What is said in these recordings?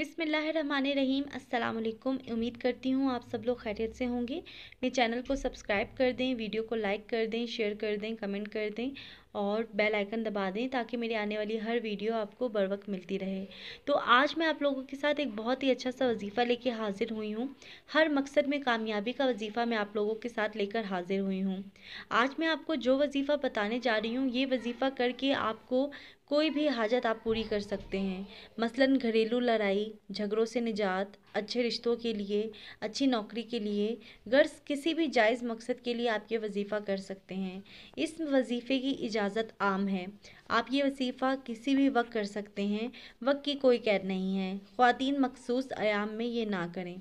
बिसमीम अल्लाम उम्मीद करती हूँ आप सब लोग खैरियत से होंगे मेरे चैनल को सब्सक्राइब कर दें वीडियो को लाइक कर दें शेयर कर दें कमेंट कर दें और बेल आइकन दबा दें ताकि मेरी आने वाली हर वीडियो आपको बर वक्त मिलती रहे तो आज मैं आप लोगों के साथ एक बहुत ही अच्छा सा वजीफ़ा लेके हाज़िर हुई हूँ हर मकसद में कामयाबी का वजीफ़ा मैं आप लोगों के साथ लेकर हाज़िर हुई हूँ आज मैं आपको जो वजीफ़ा बताने जा रही हूँ ये वजीफ़ा करके आपको कोई भी हाजत आप पूरी कर सकते हैं मसलन घरेलू लड़ाई झगड़ों से निजात अच्छे रिश्तों के लिए अच्छी नौकरी के लिए गर्स किसी भी जायज़ मकसद के लिए आप ये वजीफ़ा कर सकते हैं इस वजीफ़े की इजाज़त आम है आप ये वजीफ़ा किसी भी वक्त कर सकते हैं वक्त की कोई कैद नहीं है ख़वातीन मखसूस आयाम में ये ना करें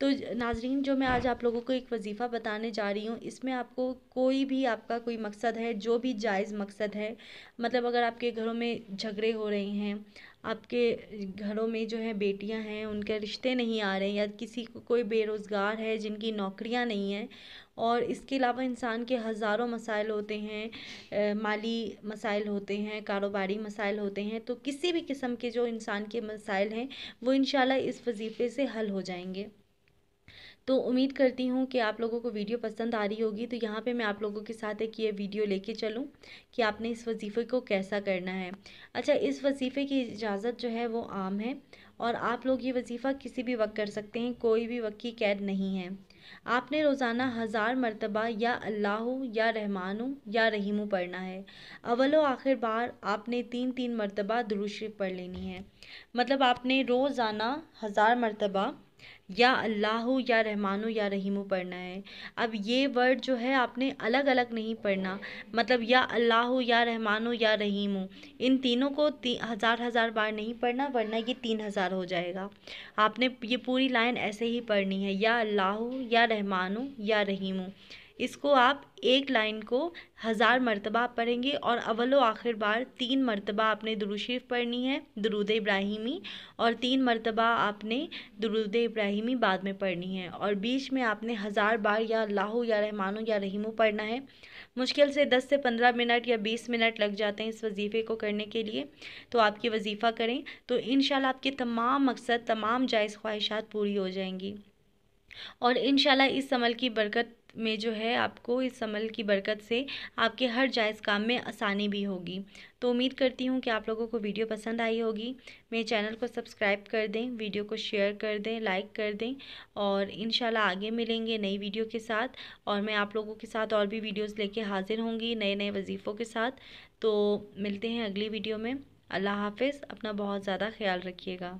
तो नाजरीन जो मैं आज आप लोगों को एक वजीफ़ा बताने जा रही हूँ इसमें आपको कोई भी आपका कोई मकसद है जो भी जायज़ मकसद है मतलब अगर आपके घरों में झगड़े हो रहे हैं आपके घरों में जो है बेटियां हैं उनके रिश्ते नहीं आ रहे हैं या किसी को कोई बेरोज़गार है जिनकी नौकरियां नहीं हैं और इसके अलावा इंसान के हज़ारों मसाइल होते हैं माली मसाइल होते हैं कारोबारी मसाइल होते हैं तो किसी भी किस्म के जो इंसान के मसाइल हैं वो इन इस वजीफ़े से हल हो जाएंगे तो उम्मीद करती हूँ कि आप लोगों को वीडियो पसंद आ रही होगी तो यहाँ पे मैं आप लोगों के साथ एक ये वीडियो लेके चलूँ कि आपने इस वजीफ़े को कैसा करना है अच्छा इस वजीफ़े की इजाज़त जो है वो आम है और आप लोग ये वजीफ़ा किसी भी वक्त कर सकते हैं कोई भी वक्त की कैद नहीं है आपने रोज़ाना हज़ार मरतबा या अल्लाह या रहमान या रहीम पढ़ना है अवल व आखिर बार आपने तीन तीन मरतबा दुरुशरीफ पढ़ लेनी है मतलब आपने रोज़ाना हज़ार मरतबा या अल्लाह या रहमान या रहीम पढ़ना है अब ये वर्ड जो है आपने अलग अलग नहीं पढ़ना मतलब या अल्लाह या रहमान या रहीम इन तीनों को ती, हज़ार हज़ार बार नहीं पढ़ना वरना ये तीन हज़ार हो जाएगा आपने ये पूरी लाइन ऐसे ही पढ़नी है या अल्लाह या रहमान या रहीम इसको आप एक लाइन को हज़ार मरतबा आप पढ़ेंगे और अवलो आखिर बार तीन मरतबा आपने दुरुद पढ़नी है दरुद इब्राहिमी और तीन मरतबा आपने दरुद इब्राहिमी बाद में पढ़नी है और बीच में आपने हज़ार बार या लाहू या रहमानो या रहीमो पढ़ना है मुश्किल से दस से पंद्रह मिनट या बीस मिनट लग जाते हैं इस वजीफ़े को करने के लिए तो आपकी वजीफ़ा करें तो इन आपके तमाम मकसद तमाम जायज़ ख्वाहिशात पूरी हो जाएंगी और इन इस अमल की बरकत में जो है आपको इस अमल की बरकत से आपके हर जायज़ काम में आसानी भी होगी तो उम्मीद करती हूँ कि आप लोगों को वीडियो पसंद आई होगी मेरे चैनल को सब्सक्राइब कर दें वीडियो को शेयर कर दें लाइक कर दें और इन आगे मिलेंगे नई वीडियो के साथ और मैं आप लोगों के साथ और भी वीडियोज़ लेके हाज़िर होंगी नए नए वजीफ़ों के साथ तो मिलते हैं अगली वीडियो में अल्लाह हाफिज़ अपना बहुत ज़्यादा ख्याल रखिएगा